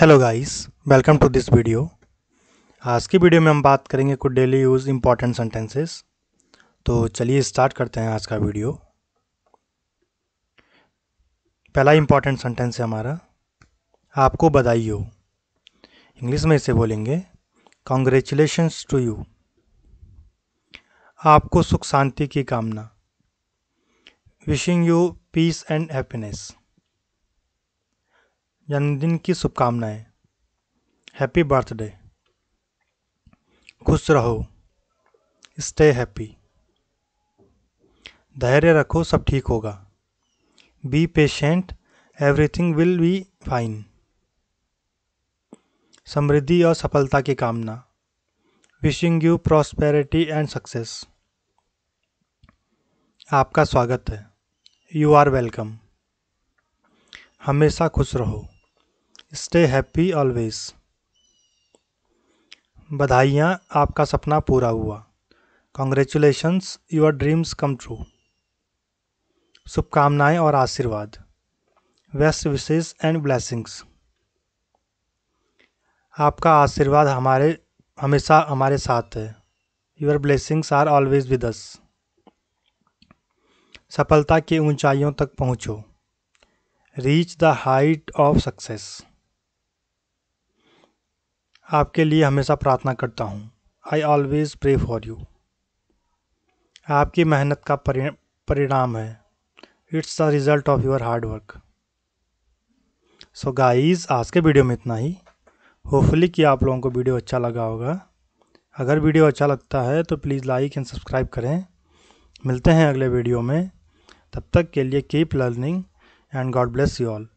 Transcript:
hello guys welcome to this video आज की video में हम बात करेंगे कुछ डेली यूज़ इम्पॉर्टेंट सेंटेंसेस तो चलिए स्टार्ट करते हैं आज का वीडियो पहला इम्पॉर्टेंट सेंटेंस है हमारा आपको बधाई हो इंग्लिश में इसे बोलेंगे कॉन्ग्रेचुलेशंस टू यू आपको सुख शांति की कामना wishing you peace and happiness जन्मदिन की शुभकामनाएं हैप्पी बर्थडे खुश रहो स्टे हैप्पी धैर्य रखो सब ठीक होगा be patient everything will be fine समृद्धि और सफलता की कामना wishing you prosperity and success आपका स्वागत है यू आर वेलकम हमेशा खुश रहो स्टे हैप्पी ऑलवेज बधाइयाँ आपका सपना पूरा हुआ congratulations your dreams come true शुभकामनाएं और आशीर्वाद वेस्ट विशेष एंड ब्लैसिंग्स आपका आशीर्वाद हमारे हमेशा हमारे साथ है your blessings are always with us सफलता की ऊंचाइयों तक पहुंचो reach the height of success आपके लिए हमेशा प्रार्थना करता हूँ I always pray for you आपकी मेहनत का परिणाम है it's the result of your hard work so guys आज के वीडियो में इतना ही होपफुली कि आप लोगों को वीडियो अच्छा लगा होगा अगर वीडियो अच्छा लगता है तो प्लीज़ लाइक एंड सब्सक्राइब करें मिलते हैं अगले वीडियो में तब तक के लिए keep learning and God bless you all